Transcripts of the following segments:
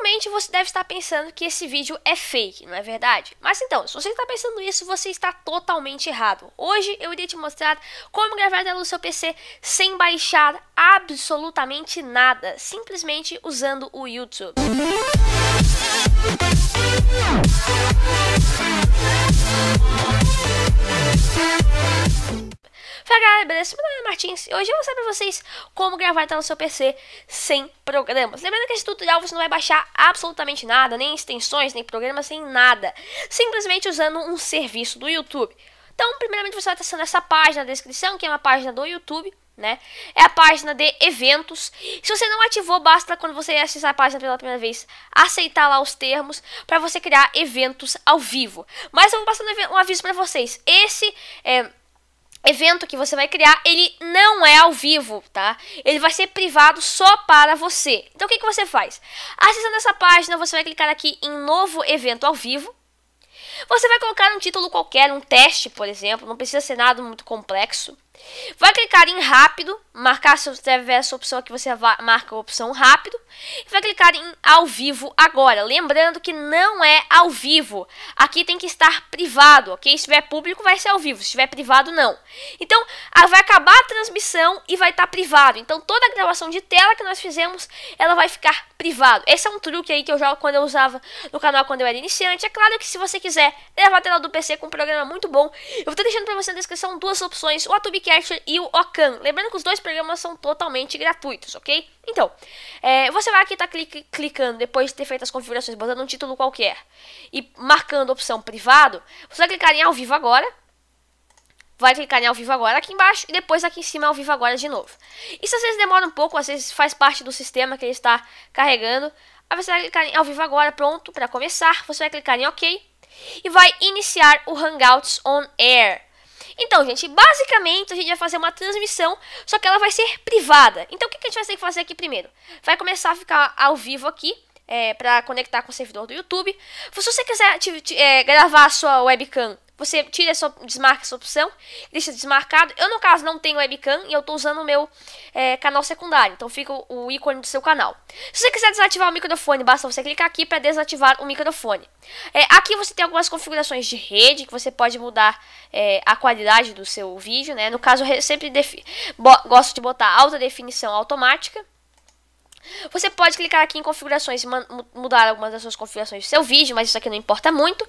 Provavelmente você deve estar pensando que esse vídeo é fake, não é verdade? Mas então, se você está pensando isso, você está totalmente errado. Hoje eu irei te mostrar como gravar tela no seu PC sem baixar absolutamente nada, simplesmente usando o YouTube. Fala galera, beleza? Meu nome é Martins e hoje eu vou mostrar pra vocês como gravar tá no seu PC sem programas. Lembrando que esse tutorial você não vai baixar absolutamente nada, nem extensões, nem programas, nem nada. Simplesmente usando um serviço do YouTube. Então, primeiramente você vai acessando essa página na descrição, que é uma página do YouTube. Né? É a página de eventos. Se você não ativou, basta quando você acessar a página pela primeira vez, aceitar lá os termos para você criar eventos ao vivo. Mas eu vou passando um aviso para vocês. Esse é, evento que você vai criar, ele não é ao vivo, tá? Ele vai ser privado só para você. Então o que, que você faz? Acessando essa página, você vai clicar aqui em novo evento ao vivo. Você vai colocar um título qualquer, um teste, por exemplo, não precisa ser nada muito complexo. Vai clicar em rápido, marcar se você tiver essa opção aqui, você marca a opção rápido. E vai clicar em ao vivo agora. Lembrando que não é ao vivo. Aqui tem que estar privado, ok? Se público, vai ser ao vivo. Se estiver privado, não. Então, vai acabar a transmissão e vai estar privado. Então, toda a gravação de tela que nós fizemos, ela vai ficar privado. Esse é um truque aí que eu já quando eu usava no canal quando eu era iniciante. É claro que se você quiser levar a tela do PC com um programa muito bom, eu vou estar deixando para você na descrição duas opções. O Atubic e o Ocan. Lembrando que os dois programas são totalmente gratuitos, ok? Então, é, você vai aqui tá clicando, depois de ter feito as configurações, botando um título qualquer e marcando a opção privado, você vai clicar em ao vivo agora, vai clicar em ao vivo agora aqui embaixo e depois aqui em cima ao vivo agora de novo. Isso às vezes demora um pouco, às vezes faz parte do sistema que ele está carregando. Aí você vai clicar em ao vivo agora, pronto, para começar. Você vai clicar em OK e vai iniciar o Hangouts on Air. Então, gente, basicamente a gente vai fazer uma transmissão, só que ela vai ser privada. Então, o que a gente vai ter que fazer aqui primeiro? Vai começar a ficar ao vivo aqui, é, para conectar com o servidor do YouTube. Se você quiser te, te, é, gravar a sua webcam você tira essa, desmarca essa opção, deixa desmarcado. Eu, no caso, não tenho webcam e eu estou usando o meu é, canal secundário. Então fica o, ícone do seu canal. Se você quiser desativar o microfone, basta você clicar aqui para desativar o microfone. É, aqui você tem algumas configurações de rede que você pode mudar é, a qualidade do seu vídeo. Né? No caso, eu sempre gosto de botar alta definição automática. Você pode clicar aqui em configurações e mudar algumas das suas configurações do seu vídeo, mas isso aqui não importa muito.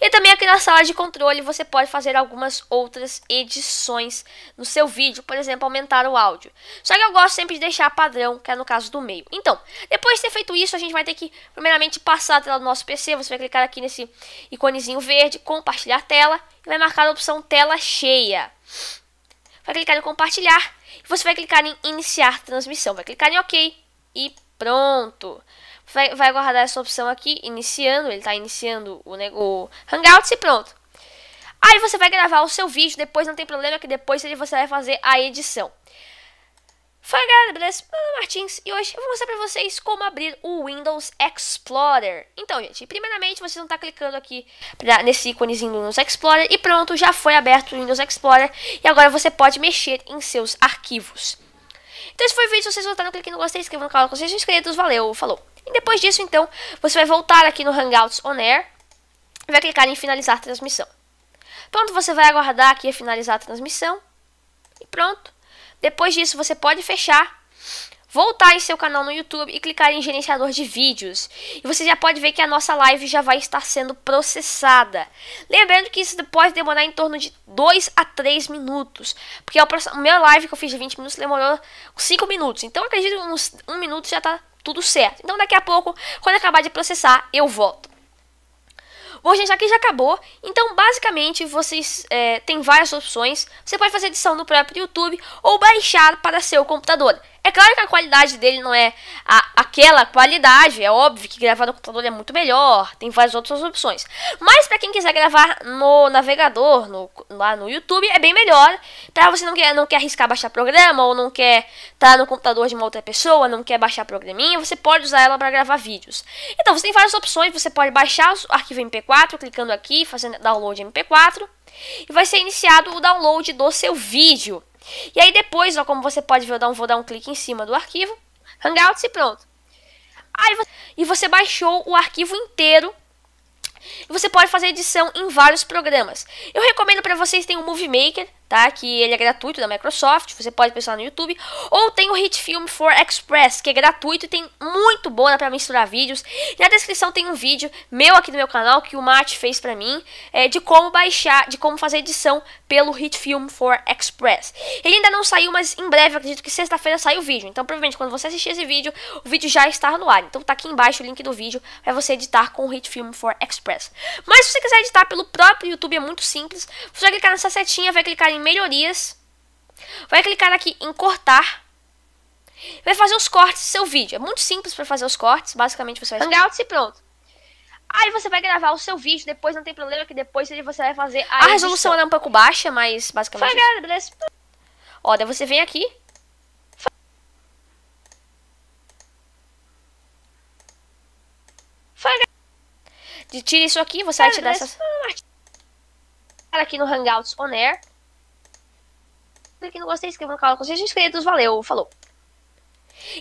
E também aqui na sala de controle você pode fazer algumas outras edições no seu vídeo, por exemplo, aumentar o áudio. Só que eu gosto sempre de deixar padrão, que é no caso do meio. Então, depois de ter feito isso, a gente vai ter que primeiramente passar a tela do nosso PC, você vai clicar aqui nesse iconezinho verde, compartilhar tela, e vai marcar a opção tela cheia vai clicar em compartilhar e você vai clicar em iniciar transmissão. Vai clicar em OK e pronto. Vai, vai guardar essa opção aqui, iniciando, ele está iniciando o, o Hangouts e pronto. Aí você vai gravar o seu vídeo, depois não tem problema que depois ele você vai fazer a edição. Fala galera, beleza? Meu nome é Martins e hoje eu vou mostrar pra vocês como abrir o Windows Explorer. Então, gente, primeiramente vocês vão estar tá clicando aqui pra, nesse íconezinho do Windows Explorer e pronto, já foi aberto o Windows Explorer e agora você pode mexer em seus arquivos. Então esse foi o vídeo, se vocês gostaram, clique no gostei, inscreva no canal com vocês inscritos, valeu, falou. E depois disso, então, você vai voltar aqui no Hangouts On Air vai clicar em finalizar transmissão. Pronto, você vai aguardar aqui a finalizar a transmissão e pronto. Depois disso, você pode fechar voltar em seu canal no YouTube e clicar em gerenciador de vídeos. E você já pode ver que a nossa live já vai estar sendo processada. Lembrando que isso pode demorar em torno de 2 a 3 minutos, porque o minha live que eu fiz de 20 minutos demorou 5 minutos. Então acredito que uns 1 um minuto já está tudo certo. Então daqui a pouco, quando acabar de processar, eu volto. Bom, gente, aqui já acabou. Então, basicamente, vocês é, têm várias opções. Você pode fazer edição no próprio YouTube ou baixar para seu computador. É claro que a qualidade dele não é a, aquela qualidade, é óbvio que gravar no computador é muito melhor, tem várias outras opções. Mas para quem quiser gravar no navegador, no, lá no YouTube, é bem melhor. Para Você não quer, não quer arriscar baixar programa ou não quer estar tá no computador de uma outra pessoa, não quer baixar programinha, você pode usar ela para gravar vídeos. Então você tem várias opções, você pode baixar o arquivo MP4 clicando aqui, fazendo download MP4 e vai ser iniciado o download do seu vídeo. E aí depois, ó, como você pode ver, eu vou dar um clique em cima do arquivo, Hangouts e pronto. Aí e você baixou o arquivo inteiro e você pode fazer edição em vários programas. Eu recomendo para vocês tem o Movie Maker, tá? Que ele é gratuito da Microsoft, você pode pensar no YouTube. Ou tem o Hit Film for Express, que é gratuito e tem muito bom, para pra misturar vídeos. E na descrição tem um vídeo meu aqui no meu canal, que o Mate fez pra mim, é, de como baixar, de como fazer edição pelo Hit Film for Express. Ele ainda não saiu, mas em breve, acredito que sexta-feira sai o vídeo. Então, provavelmente, quando você assistir esse vídeo, o vídeo já está no ar. Então tá aqui embaixo o link do vídeo para você editar com o Hit Film for Express. Mas se você quiser editar pelo próprio YouTube, é muito simples. Você vai clicar nessa setinha, vai clicar em melhorias, vai clicar aqui em cortar, vai fazer os cortes do seu vídeo. É muito simples para fazer os cortes, basicamente você vai... Hangouts e pronto. Aí você vai gravar o seu vídeo, depois não tem problema que depois você vai fazer a, a resolução é um pouco baixa, mas basicamente... É Ó, daí você vem aqui, Tira isso aqui, você vai tirar essas... Aqui no Hangouts On Air clique no gostei, inscreva no canal. Conselhos inscritos, valeu, falou.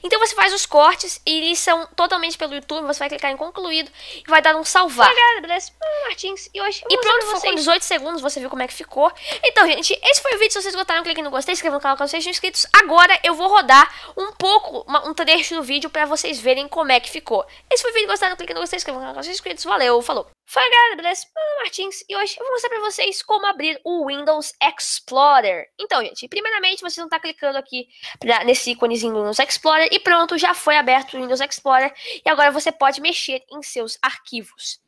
Então você faz os cortes e eles são totalmente pelo YouTube. Você vai clicar em concluído e vai dar um salvar. Olá, galera, beleza? Martins. E hoje E pronto, ficou com 18 segundos. Você viu como é que ficou. Então, gente, esse foi o vídeo. Se vocês gostaram, clique no gostei, inscreva no canal caso sejam inscritos. Agora eu vou rodar um pouco, uma, um trecho do vídeo pra vocês verem como é que ficou. Esse foi o vídeo. Gostaram? Clique no gostei, inscreva no canal caso sejam inscritos. Valeu, falou. Fala galera, beleza? Meu é Martins e hoje eu vou mostrar para vocês como abrir o Windows Explorer. Então, gente, primeiramente vocês vão estar tá clicando aqui pra, nesse íconezinho do Windows Explorer e pronto, já foi aberto o Windows Explorer e agora você pode mexer em seus arquivos.